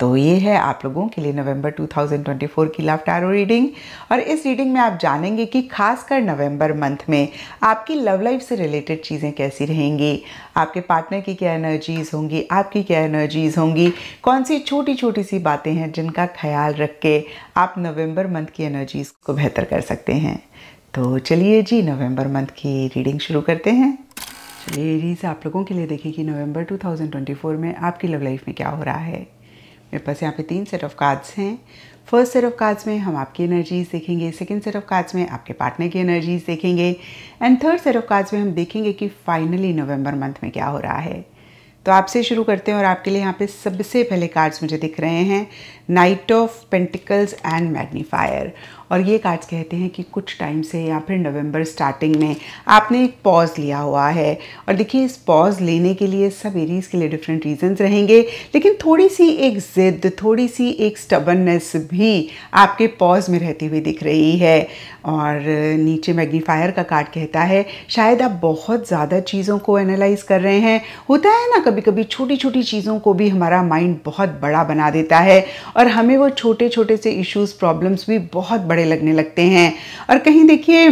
तो ये है आप लोगों के लिए नवंबर 2024 की लव टैरो रीडिंग और इस रीडिंग में आप जानेंगे कि खासकर नवंबर मंथ में आपकी लव लाइफ से रिलेटेड चीज़ें कैसी रहेंगी आपके पार्टनर की क्या एनर्जीज़ होंगी आपकी क्या एनर्जीज़ होंगी कौन सी छोटी छोटी सी बातें हैं जिनका ख्याल रख के आप नवम्बर मंथ की एनर्जीज़ को बेहतर कर सकते हैं तो चलिए जी नवंबर मंथ की रीडिंग शुरू करते हैं चलिए रीज आप लोगों के लिए देखिए कि नवंबर 2024 में आपकी लव लाइफ में क्या हो रहा है मेरे पास यहाँ पे तीन सेट ऑफ कार्ड्स हैं फर्स्ट सेट ऑफ कार्ड्स में हम आपकी एनर्जीज देखेंगे सेकेंड सेट ऑफ कार्ड्स में आपके पार्टनर की एनर्जीज देखेंगे and third set of cards में हम देखेंगे कि फाइनली नवंबर मंथ में क्या हो रहा है तो आपसे शुरू करते हैं और आपके लिए यहाँ पे सबसे पहले कार्ड्स मुझे दिख रहे हैं knight of pentacles and magnifier और ये कार्ड्स कहते हैं कि कुछ टाइम से या फिर नवंबर स्टार्टिंग में आपने एक पॉज लिया हुआ है और देखिए इस पॉज लेने के लिए सब एरीज़ के लिए डिफरेंट रीजंस रहेंगे लेकिन थोड़ी सी एक ज़िद थोड़ी सी एक स्टबननेस भी आपके पॉज में रहती हुई दिख रही है और नीचे मैग्नीफायर का कार्ड कहता है शायद आप बहुत ज़्यादा चीज़ों को एनालाइज कर रहे हैं होता है ना कभी कभी छोटी छोटी चीज़ों को भी हमारा माइंड बहुत बड़ा बना देता है और हमें वो छोटे छोटे से इश्यूज़ प्रॉब्लम्स भी बहुत बड़े लगने लगते हैं और कहीं देखिए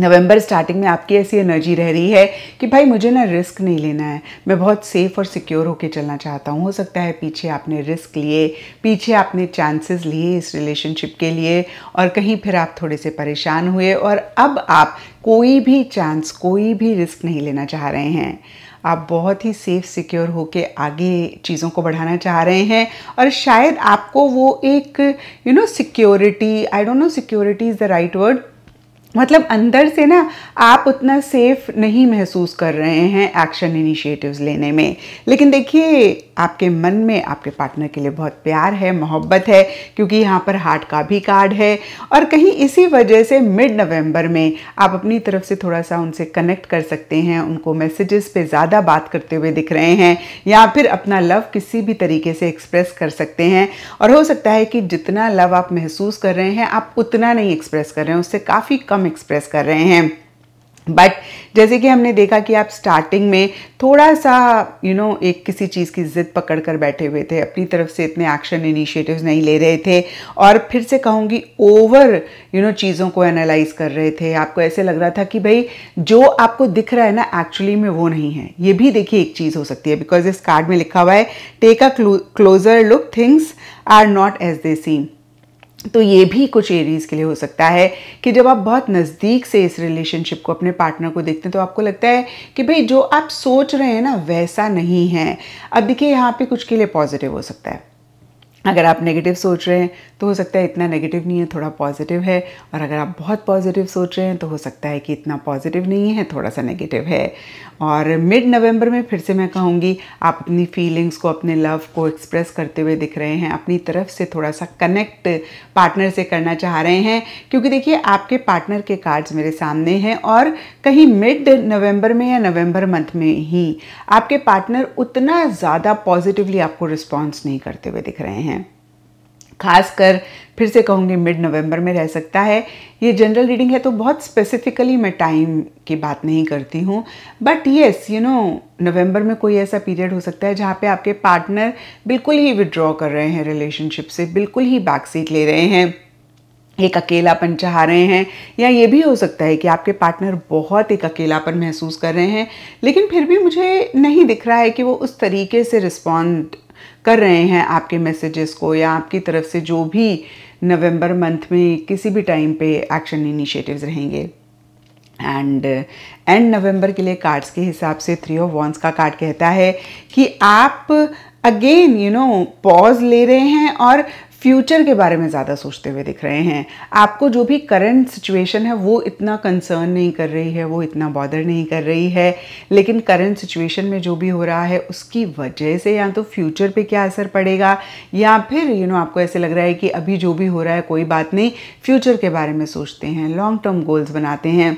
नवंबर स्टार्टिंग में आपकी ऐसी एनर्जी रह रही है कि भाई मुझे ना रिस्क नहीं लेना है मैं बहुत सेफ़ और सिक्योर होकर चलना चाहता हूँ हो सकता है पीछे आपने रिस्क लिए पीछे आपने चांसेस लिए इस रिलेशनशिप के लिए और कहीं फिर आप थोड़े से परेशान हुए और अब आप कोई भी चांस कोई भी रिस्क नहीं लेना चाह रहे हैं आप बहुत ही सेफ सिक्योर होकर आगे चीज़ों को बढ़ाना चाह रहे हैं और शायद आपको वो एक you know security I don't know security is the right word मतलब अंदर से ना आप उतना सेफ नहीं महसूस कर रहे हैं एक्शन इनिशिएटिव्स लेने में लेकिन देखिए आपके मन में आपके पार्टनर के लिए बहुत प्यार है मोहब्बत है क्योंकि यहाँ पर हार्ट का भी कार्ड है और कहीं इसी वजह से मिड नवंबर में आप अपनी तरफ से थोड़ा सा उनसे कनेक्ट कर सकते हैं उनको मैसेजेस पे ज़्यादा बात करते हुए दिख रहे हैं या फिर अपना लव किसी भी तरीके से एक्सप्रेस कर सकते हैं और हो सकता है कि जितना लव आप महसूस कर रहे हैं आप उतना नहीं एक्सप्रेस कर रहे हैं उससे काफ़ी कम एक्सप्रेस कर रहे हैं बट जैसे कि हमने देखा कि आप स्टार्टिंग में थोड़ा सा यू you नो know, एक किसी चीज़ की ज़िद पकड़ कर बैठे हुए थे अपनी तरफ से इतने एक्शन इनिशिएटिव्स नहीं ले रहे थे और फिर से कहूँगी ओवर यू नो चीज़ों को एनालाइज कर रहे थे आपको ऐसे लग रहा था कि भाई जो आपको दिख रहा है ना एक्चुअली में वो नहीं है ये भी देखिए एक चीज़ हो सकती है बिकॉज इस कार्ड में लिखा हुआ है take a closer look things are not as they seem तो ये भी कुछ एरीज़ के लिए हो सकता है कि जब आप बहुत नज़दीक से इस रिलेशनशिप को अपने पार्टनर को देखते हैं तो आपको लगता है कि भाई जो आप सोच रहे हैं ना वैसा नहीं है अब देखिए यहाँ पे कुछ के लिए पॉजिटिव हो सकता है अगर आप नेगेटिव सोच रहे हैं तो हो सकता है इतना नेगेटिव नहीं है थोड़ा पॉजिटिव है और अगर आप बहुत पॉजिटिव सोच रहे हैं तो हो सकता है कि इतना पॉजिटिव नहीं है थोड़ा सा नेगेटिव है और मिड नवंबर में फिर से मैं कहूँगी आप अपनी फीलिंग्स को अपने लव को एक्सप्रेस करते हुए दिख रहे हैं अपनी तरफ से थोड़ा सा कनेक्ट पार्टनर से करना चाह रहे हैं क्योंकि देखिए आपके पार्टनर के कार्ड्स मेरे सामने हैं और कहीं मिड नवंबर में या नवंबर मंथ में ही आपके पार्टनर उतना ज़्यादा पॉजिटिवली आपको रिस्पॉन्स नहीं करते हुए दिख रहे हैं खासकर फिर से कहूँगी मिड नवंबर में रह सकता है ये जनरल रीडिंग है तो बहुत स्पेसिफिकली मैं टाइम की बात नहीं करती हूँ but yes you know November में कोई ऐसा पीरियड हो सकता है जहाँ पे आपके पार्टनर बिल्कुल ही विड्रॉ कर रहे हैं रिलेशनशिप से बिल्कुल ही बैक सीट ले रहे हैं एक अकेलापन चाह रहे हैं या ये भी हो सकता है कि आपके पार्टनर बहुत एक अकेलापन महसूस कर रहे हैं लेकिन फिर भी मुझे नहीं दिख रहा है कि वो उस तरीके से रिस्पॉन्ड कर रहे हैं आपके मैसेजेस को या आपकी तरफ से जो भी नवंबर मंथ में किसी भी टाइम पे एक्शन इनिशिएटिव्स रहेंगे एंड एंड नवंबर के लिए कार्ड्स के हिसाब से थ्री ऑफ वॉन्स का कार्ड कहता है कि आप अगेन यू नो पॉज ले रहे हैं और फ्यूचर के बारे में ज़्यादा सोचते हुए दिख रहे हैं आपको जो भी करंट सिचुएशन है वो इतना कंसर्न नहीं कर रही है वो इतना बॉदर नहीं कर रही है लेकिन करंट सिचुएशन में जो भी हो रहा है उसकी वजह से या तो फ्यूचर पे क्या असर पड़ेगा या फिर यू you नो know, आपको ऐसे लग रहा है कि अभी जो भी हो रहा है कोई बात नहीं फ्यूचर के बारे में सोचते हैं लॉन्ग टर्म गोल्स बनाते हैं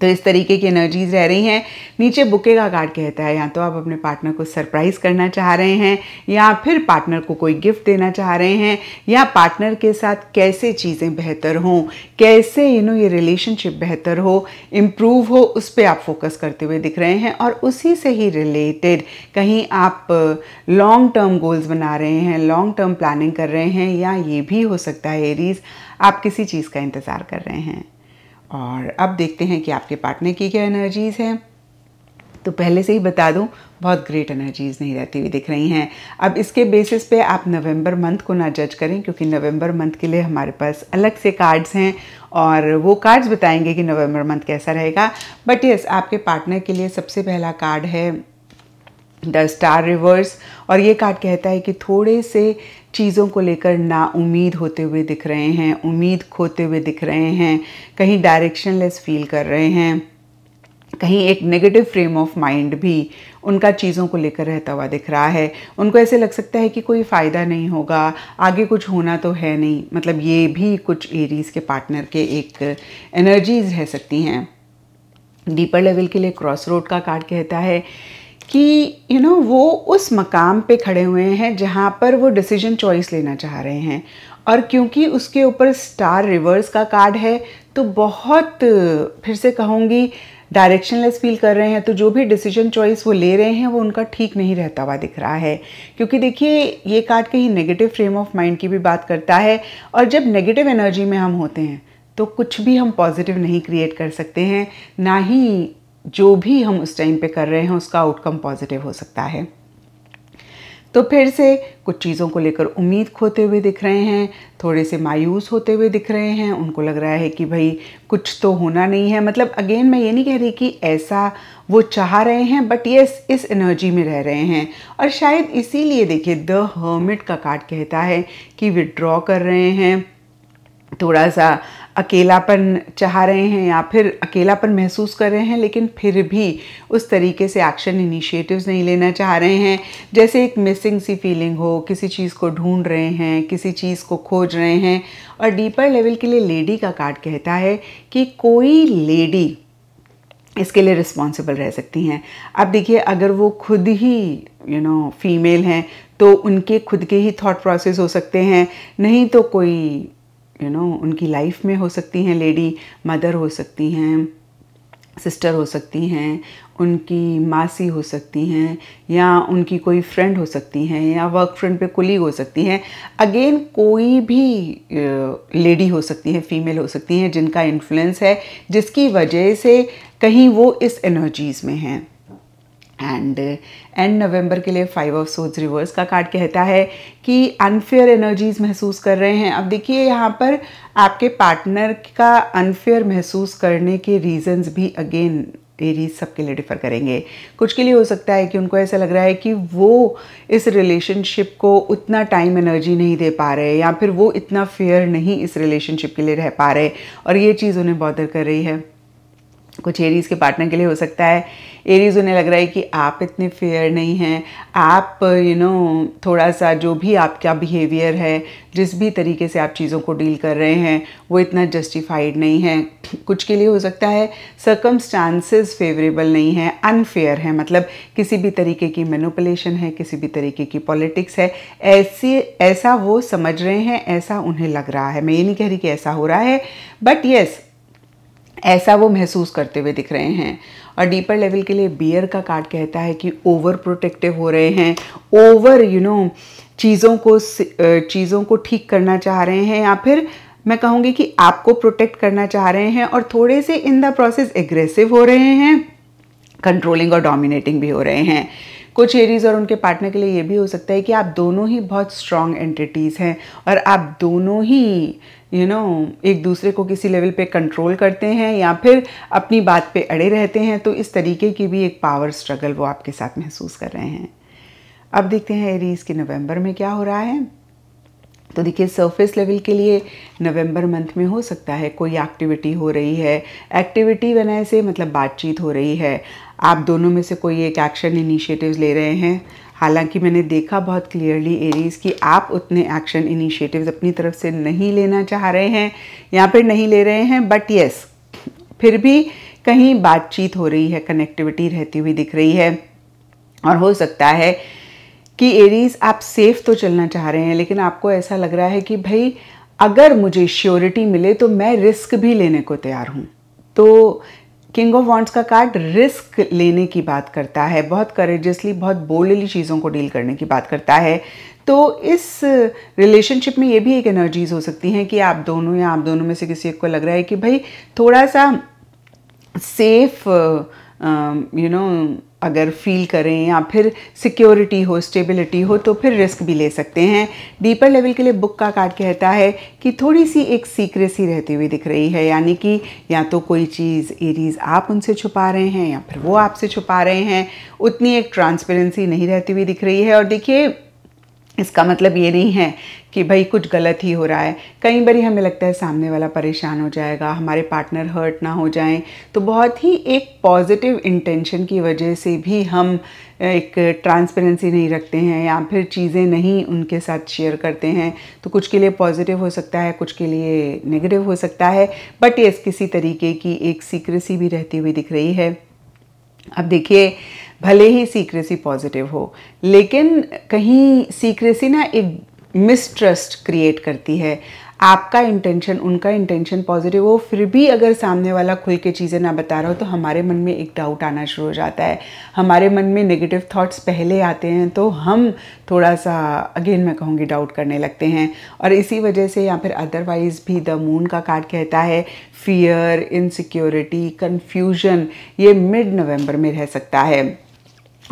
तो इस तरीके की एनर्जीज रह रही हैं नीचे बुके का कार्ड कहता है या तो आप अपने पार्टनर को सरप्राइज़ करना चाह रहे हैं या फिर पार्टनर को कोई गिफ्ट देना चाह रहे हैं या पार्टनर के साथ कैसे चीज़ें बेहतर हों कैसे यू नो ये रिलेशनशिप बेहतर हो इम्प्रूव हो उस पर आप फोकस करते हुए दिख रहे हैं और उसी से ही रिलेटेड कहीं आप लॉन्ग टर्म गोल्स बना रहे हैं लॉन्ग टर्म प्लानिंग कर रहे हैं या ये भी हो सकता है एरीज आप किसी चीज़ का इंतज़ार कर रहे हैं और अब देखते हैं कि आपके पार्टनर की क्या एनर्जीज़ हैं तो पहले से ही बता दूं बहुत ग्रेट एनर्जीज़ नहीं रहती हुई दिख रही हैं अब इसके बेसिस पे आप नवंबर मंथ को ना जज करें क्योंकि नवंबर मंथ के लिए हमारे पास अलग से कार्ड्स हैं और वो कार्ड्स बताएंगे कि नवंबर मंथ कैसा रहेगा बट यस आपके पार्टनर के लिए सबसे पहला कार्ड है द स्टार रिवर्स और ये कार्ड कहता है कि थोड़े से चीज़ों को लेकर ना उम्मीद होते हुए दिख रहे हैं उम्मीद खोते हुए दिख रहे हैं कहीं डायरेक्शनलेस फील कर रहे हैं कहीं एक नेगेटिव फ्रेम ऑफ माइंड भी उनका चीज़ों को लेकर रहता हुआ दिख रहा है उनको ऐसे लग सकता है कि कोई फ़ायदा नहीं होगा आगे कुछ होना तो है नहीं मतलब ये भी कुछ एरीज़ के पार्टनर के एक एनर्जीज रह सकती हैं डीपर लेवल के लिए क्रॉस रोड का कार्ड कहता है कि यू नो वो उस मकाम पे खड़े हुए हैं जहाँ पर वो डिसीजन चॉइस लेना चाह रहे हैं और क्योंकि उसके ऊपर स्टार रिवर्स का कार्ड है तो बहुत फिर से कहूँगी डायरेक्शनलेस फील कर रहे हैं तो जो भी डिसीजन चॉइस वो ले रहे हैं वो उनका ठीक नहीं रहता हुआ दिख रहा है क्योंकि देखिए ये कार्ड कहीं नेगेटिव फ्रेम ऑफ माइंड की भी बात करता है और जब नेगेटिव एनर्जी में हम होते हैं तो कुछ भी हम पॉजिटिव नहीं क्रिएट कर सकते हैं ना ही जो भी हम उस टाइम पे कर रहे हैं उसका आउटकम पॉजिटिव हो सकता है तो फिर से कुछ चीज़ों को लेकर उम्मीद खोते हुए दिख रहे हैं थोड़े से मायूस होते हुए दिख रहे हैं उनको लग रहा है कि भाई कुछ तो होना नहीं है मतलब अगेन मैं ये नहीं कह रही कि ऐसा वो चाह रहे हैं बट येस इस एनर्जी में रह रहे हैं और शायद इसीलिए देखिए द हर्मिट का कार्ड कहता है कि विड्रॉ कर रहे हैं थोड़ा सा अकेलापन चाह रहे हैं या फिर अकेलापन महसूस कर रहे हैं लेकिन फिर भी उस तरीके से एक्शन इनिशिएटिव्स नहीं लेना चाह रहे हैं जैसे एक मिसिंग सी फीलिंग हो किसी चीज़ को ढूंढ रहे हैं किसी चीज़ को खोज रहे हैं और डीपर लेवल के लिए लेडी का कार्ड कहता है कि कोई लेडी इसके लिए रिस्पॉन्सिबल रह सकती हैं अब देखिए अगर वो खुद ही यू नो फीमेल हैं तो उनके खुद के ही थॉट प्रोसेस हो सकते हैं नहीं तो कोई यू नो उनकी लाइफ में हो सकती हैं लेडी मदर हो सकती हैं सिस्टर हो सकती हैं उनकी मासी हो सकती हैं या उनकी कोई फ्रेंड हो सकती हैं या वर्क फ्रेंड पे कुली हो सकती हैं अगेन कोई भी लेडी हो सकती हैं फीमेल हो सकती हैं जिनका इन्फ्लुएंस है जिसकी वजह से कहीं वो इस एनर्जीज़ में हैं एंड एंड नवंबर के लिए फाइव ऑफ सोच रिवर्स का कार्ड कहता है कि अनफेयर एनर्जीज महसूस कर रहे हैं अब देखिए यहाँ पर आपके पार्टनर का अनफेयर महसूस करने के रीजंस भी अगेन ये रीज सबके लिए डिफ़र करेंगे कुछ के लिए हो सकता है कि उनको ऐसा लग रहा है कि वो इस रिलेशनशिप को उतना टाइम एनर्जी नहीं दे पा रहे या फिर वो इतना फेयर नहीं इस रिलेशनशिप के लिए रह पा रहे और ये चीज़ उन्हें बॉदर कर रही है कुछ एरीज़ के पार्टनर के लिए हो सकता है एरीज़ उन्हें लग रहा है कि आप इतने फेयर नहीं हैं आप यू you नो know, थोड़ा सा जो भी आपका बिहेवियर है जिस भी तरीके से आप चीज़ों को डील कर रहे हैं वो इतना जस्टिफाइड नहीं है कुछ के लिए हो सकता है सर्कमस्टांसेस फेवरेबल नहीं है अनफेयर है मतलब किसी भी तरीके की मेनोपलेशन है किसी भी तरीके की पॉलिटिक्स है ऐसी ऐसा वो समझ रहे हैं ऐसा उन्हें लग रहा है मैं ये नहीं कह रही कि ऐसा हो रहा है बट येस yes, ऐसा वो महसूस करते हुए दिख रहे हैं और डीपर लेवल के लिए बियर का कार्ड कहता है कि ओवर प्रोटेक्टिव हो रहे हैं ओवर यू नो चीज़ों को चीज़ों को ठीक करना चाह रहे हैं या फिर मैं कहूँगी कि आपको प्रोटेक्ट करना चाह रहे हैं और थोड़े से इन द प्रोसेस एग्रेसिव हो रहे हैं कंट्रोलिंग और डोमिनेटिंग भी हो रहे हैं कुछ एरीज और उनके पार्टनर के लिए ये भी हो सकता है कि आप दोनों ही बहुत स्ट्रांग एंटिटीज़ हैं और आप दोनों ही यू you नो know, एक दूसरे को किसी लेवल पे कंट्रोल करते हैं या फिर अपनी बात पे अड़े रहते हैं तो इस तरीके की भी एक पावर स्ट्रगल वो आपके साथ महसूस कर रहे हैं अब देखते हैं एरीज के नवंबर में क्या हो रहा है तो देखिए सरफेस लेवल के लिए नवंबर मंथ में हो सकता है कोई एक्टिविटी हो रही है एक्टिविटी बनाए से मतलब बातचीत हो रही है आप दोनों में से कोई एक एक्शन इनिशिएटिव ले रहे हैं हालांकि मैंने देखा बहुत क्लियरली एरीज़ कि आप उतने एक्शन इनिशिएटिव्स अपनी तरफ से नहीं लेना चाह रहे हैं या फिर नहीं ले रहे हैं बट yes, फिर भी कहीं बातचीत हो रही है कनेक्टिविटी रहती हुई दिख रही है और हो सकता है कि एरीज़ आप सेफ़ तो चलना चाह रहे हैं लेकिन आपको ऐसा लग रहा है कि भाई अगर मुझे श्योरिटी मिले तो मैं रिस्क भी लेने को तैयार हूँ तो किंग ऑफ वॉन्ट्स का कार्ड रिस्क लेने की बात करता है बहुत करेजियसली बहुत बोल्डली चीज़ों को डील करने की बात करता है तो इस रिलेशनशिप में ये भी एक एनर्जीज हो सकती हैं कि आप दोनों या आप दोनों में से किसी एक को लग रहा है कि भाई थोड़ा सा सेफ़ यू um, नो अगर फील करें या फिर सिक्योरिटी हो स्टेबिलिटी हो तो फिर रिस्क भी ले सकते हैं डीपर लेवल के लिए बुक का कार्ड कहता है कि थोड़ी सी एक सीक्रेसी रहती हुई दिख रही है यानी कि या तो कोई चीज़ एरीज आप उनसे छुपा रहे हैं या फिर वो आपसे छुपा रहे हैं उतनी एक ट्रांसपेरेंसी नहीं रहती हुई दिख रही है और देखिए इसका मतलब ये नहीं है कि भाई कुछ गलत ही हो रहा है कई बार हमें लगता है सामने वाला परेशान हो जाएगा हमारे पार्टनर हर्ट ना हो जाएं तो बहुत ही एक पॉजिटिव इंटेंशन की वजह से भी हम एक ट्रांसपेरेंसी नहीं रखते हैं या फिर चीज़ें नहीं उनके साथ शेयर करते हैं तो कुछ के लिए पॉजिटिव हो सकता है कुछ के लिए नेगेटिव हो सकता है बट ये किसी तरीके की एक सीक्रेसी भी रहती हुई दिख रही है अब देखिए भले ही सीक्रेसी पॉजिटिव हो लेकिन कहीं सीक्रेसी ना एक मिसट्रस्ट क्रिएट करती है आपका इंटेंशन उनका इंटेंशन पॉजिटिव हो फिर भी अगर सामने वाला खुल के चीज़ें ना बता रहा हो तो हमारे मन में एक डाउट आना शुरू हो जाता है हमारे मन में नेगेटिव थॉट्स पहले आते हैं तो हम थोड़ा सा अगेन मैं कहूँगी डाउट करने लगते हैं और इसी वजह से या फिर अदरवाइज़ भी द मून का कार्ड कहता है फियर इनसिक्योरिटी कन्फ्यूजन ये मिड नवम्बर में रह सकता है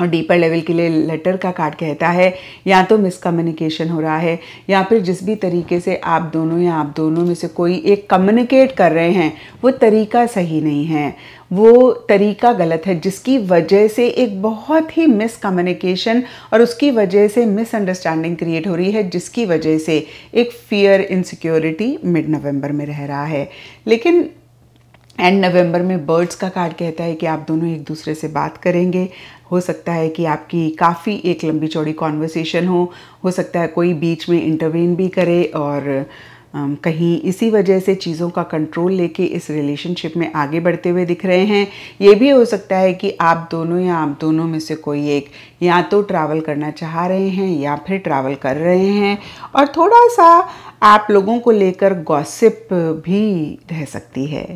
और डीपर लेवल के लिए लेटर का कार्ड कहता है या तो मिसकम्युनिकेशन हो रहा है या फिर जिस भी तरीके से आप दोनों या आप दोनों में से कोई एक कम्युनिकेट कर रहे हैं वो तरीका सही नहीं है वो तरीका गलत है जिसकी वजह से एक बहुत ही मिसकम्युनिकेशन और उसकी वजह से मिसअंडरस्टैंडिंग क्रिएट हो रही है जिसकी वजह से एक फियर इनसिक्योरिटी मिड नवंबर में रह रहा है लेकिन एंड नवंबर में बर्ड्स का कार्ड कहता है कि आप दोनों एक दूसरे से बात करेंगे हो सकता है कि आपकी काफ़ी एक लंबी चौड़ी कॉन्वर्सेशन हो हो सकता है कोई बीच में इंटरवेन भी करे और कहीं इसी वजह से चीज़ों का कंट्रोल लेके इस रिलेशनशिप में आगे बढ़ते हुए दिख रहे हैं ये भी हो सकता है कि आप दोनों या आप दोनों में से कोई एक या तो ट्रैवल करना चाह रहे हैं या फिर ट्रैवल कर रहे हैं और थोड़ा सा आप लोगों को लेकर गॉसिप भी रह सकती है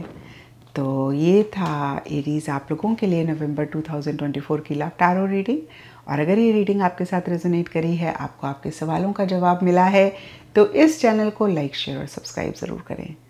तो ये था एरीज आप लोगों के लिए नवंबर 2024 की लव टारो रीडिंग और अगर ये रीडिंग आपके साथ रेजोनेट करी है आपको आपके सवालों का जवाब मिला है तो इस चैनल को लाइक शेयर और सब्सक्राइब ज़रूर करें